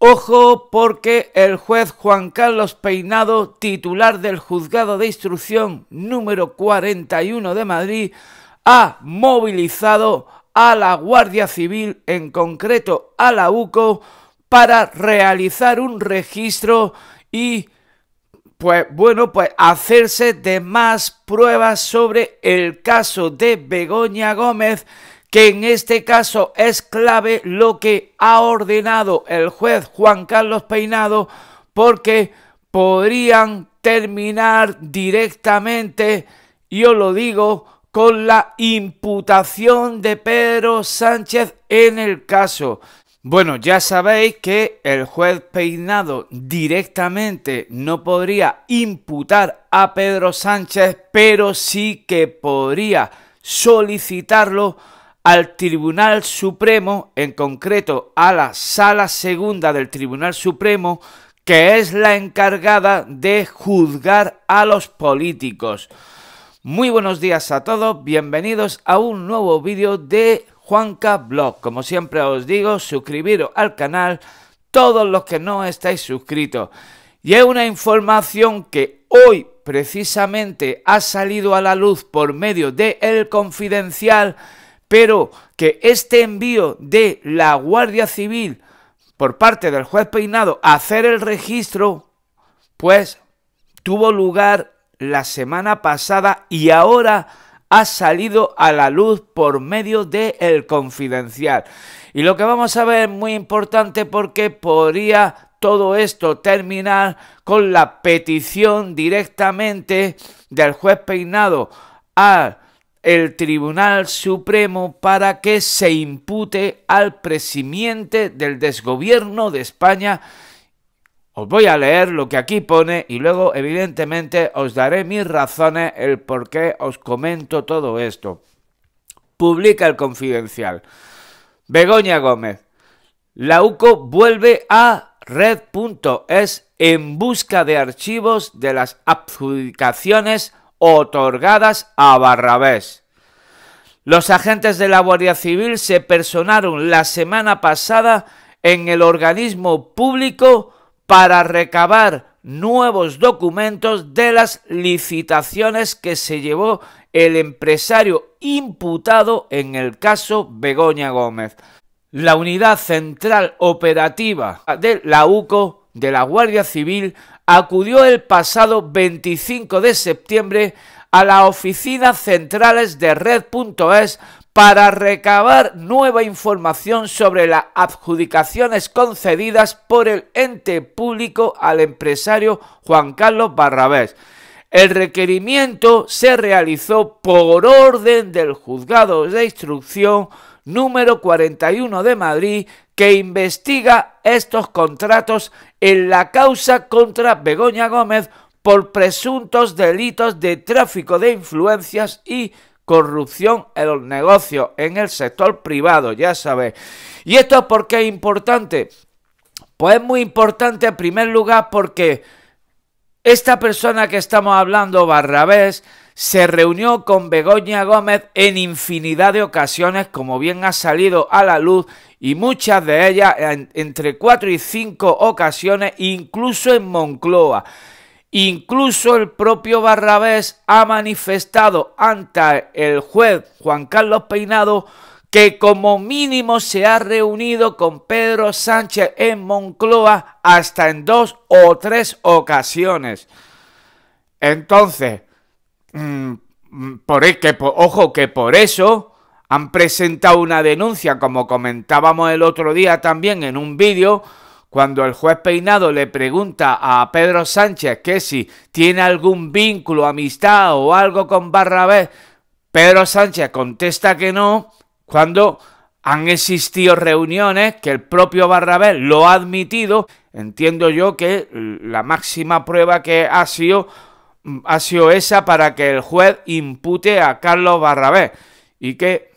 Ojo porque el juez Juan Carlos Peinado, titular del juzgado de instrucción número 41 de Madrid, ha movilizado a la Guardia Civil, en concreto a la UCO, para realizar un registro y, pues bueno, pues hacerse de más pruebas sobre el caso de Begoña Gómez que en este caso es clave lo que ha ordenado el juez Juan Carlos Peinado porque podrían terminar directamente, yo lo digo, con la imputación de Pedro Sánchez en el caso. Bueno, ya sabéis que el juez Peinado directamente no podría imputar a Pedro Sánchez, pero sí que podría solicitarlo al Tribunal Supremo, en concreto a la Sala Segunda del Tribunal Supremo, que es la encargada de juzgar a los políticos. Muy buenos días a todos, bienvenidos a un nuevo vídeo de Juanca Blog. Como siempre os digo, suscribiros al canal todos los que no estáis suscritos. Y es una información que hoy precisamente ha salido a la luz por medio de El Confidencial pero que este envío de la Guardia Civil por parte del juez Peinado a hacer el registro, pues tuvo lugar la semana pasada y ahora ha salido a la luz por medio de El Confidencial. Y lo que vamos a ver es muy importante porque podría todo esto terminar con la petición directamente del juez Peinado al el Tribunal Supremo para que se impute al presimiente del desgobierno de España. Os voy a leer lo que aquí pone y luego evidentemente os daré mis razones el por qué os comento todo esto. Publica el confidencial. Begoña Gómez. La UCO vuelve a red.es en busca de archivos de las adjudicaciones otorgadas a Barrabés. Los agentes de la Guardia Civil se personaron la semana pasada en el organismo público para recabar nuevos documentos de las licitaciones que se llevó el empresario imputado en el caso Begoña Gómez. La unidad central operativa de la UCO de la Guardia Civil acudió el pasado 25 de septiembre a la oficina centrales de red.es para recabar nueva información sobre las adjudicaciones concedidas por el ente público al empresario Juan Carlos Barrabés. El requerimiento se realizó por orden del juzgado de instrucción número 41 de Madrid que investiga estos contratos en la causa contra Begoña Gómez por presuntos delitos de tráfico de influencias y corrupción en los negocios, en el sector privado, ya sabes. ¿Y esto por qué es importante? Pues es muy importante en primer lugar porque esta persona que estamos hablando, Barrabés, se reunió con Begoña Gómez en infinidad de ocasiones, como bien ha salido a la luz, y muchas de ellas entre cuatro y cinco ocasiones, incluso en Moncloa. Incluso el propio Barrabés ha manifestado ante el juez Juan Carlos Peinado que como mínimo se ha reunido con Pedro Sánchez en Moncloa hasta en dos o tres ocasiones. Entonces, mm, mm, e- ojo que por eso han presentado una denuncia, como comentábamos el otro día también en un vídeo, cuando el juez Peinado le pregunta a Pedro Sánchez que si tiene algún vínculo, amistad o algo con Barrabés, Pedro Sánchez contesta que no, cuando han existido reuniones que el propio Barrabés lo ha admitido, entiendo yo que la máxima prueba que ha sido ha sido esa para que el juez impute a Carlos Barrabés y que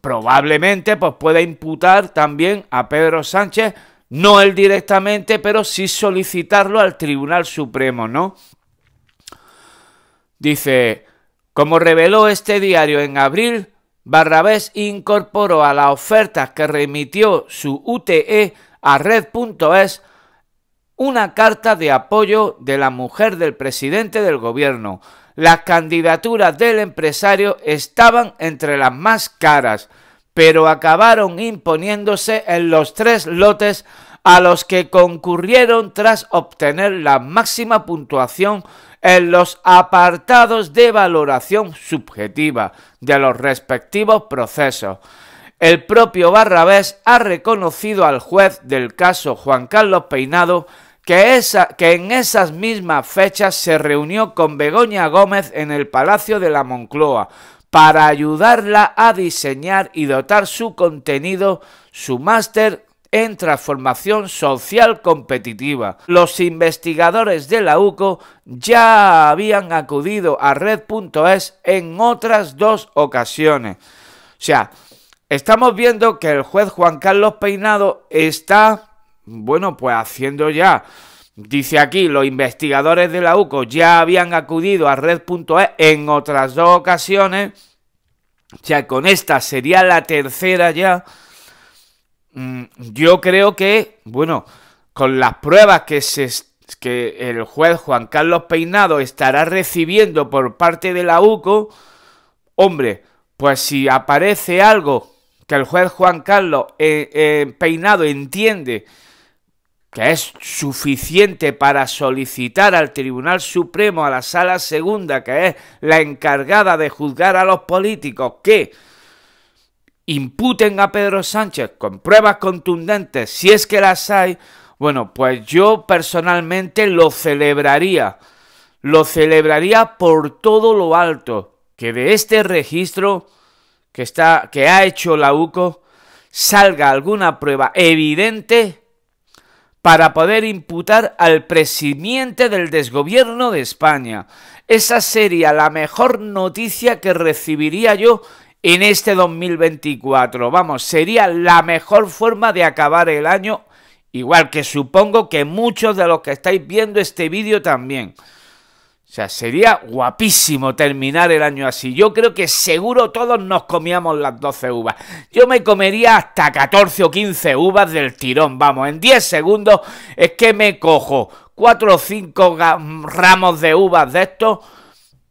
probablemente pues, pueda imputar también a Pedro Sánchez, no él directamente, pero sí solicitarlo al Tribunal Supremo, ¿no? Dice, como reveló este diario en abril, Barrabés incorporó a las ofertas que remitió su UTE a red.es una carta de apoyo de la mujer del presidente del gobierno. Las candidaturas del empresario estaban entre las más caras, pero acabaron imponiéndose en los tres lotes a los que concurrieron tras obtener la máxima puntuación en los apartados de valoración subjetiva de los respectivos procesos el propio Barrabés ha reconocido al juez del caso Juan Carlos Peinado que, en esas mismas fechas se reunió con Begoña Gómez en el Palacio de la Moncloa para ayudarla a diseñar y dotar su contenido, su máster en transformación social competitiva. Los investigadores de la UCO ya habían acudido a red.es en otras dos ocasiones. O sea, Estamos viendo que el juez Juan Carlos Peinado está, bueno, pues haciendo ya Dice aquí, los investigadores de la UCO ya habían acudido a red.es en otras dos ocasiones. O sea, con esta sería la tercera ya. Mm, yo creo que, bueno, con las pruebas que, se, que el juez Juan Carlos Peinado estará recibiendo por parte de la UCO, hombre, pues si aparece algo que el juez Juan Carlos eh, eh, Peinado entiende que es suficiente para solicitar al Tribunal Supremo, a la Sala Segunda, que es la encargada de juzgar a los políticos, que imputen a Pedro Sánchez con pruebas contundentes, si es que las hay, bueno, pues yo personalmente lo celebraría, lo celebraría por todo lo alto, que de este registro que, está, que ha hecho la UCO, salga alguna prueba evidente para poder imputar al presidente del desgobierno de España. Esa sería la mejor noticia que recibiría yo en este 2024. Vamos, sería la mejor forma de acabar el año, igual que supongo que muchos de los que estáis viendo este vídeo también. O sea, sería guapísimo terminar el año así. Yo creo que seguro todos nos comíamos las 12 uvas. Yo me comería hasta 14 o 15 uvas del tirón. Vamos, en 10 segundos es que me cojo 4 o 5 ramos de uvas de estos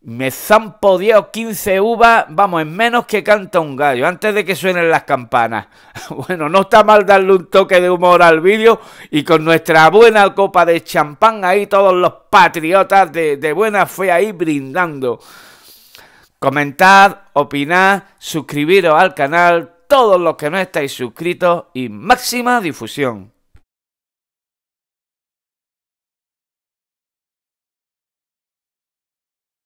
me o 15 uvas, vamos, en menos que canta un gallo, antes de que suenen las campanas. Bueno, no está mal darle un toque de humor al vídeo y con nuestra buena copa de champán ahí todos los patriotas de, de buena fe ahí brindando. Comentad, opinad, suscribiros al canal, todos los que no estáis suscritos y máxima difusión.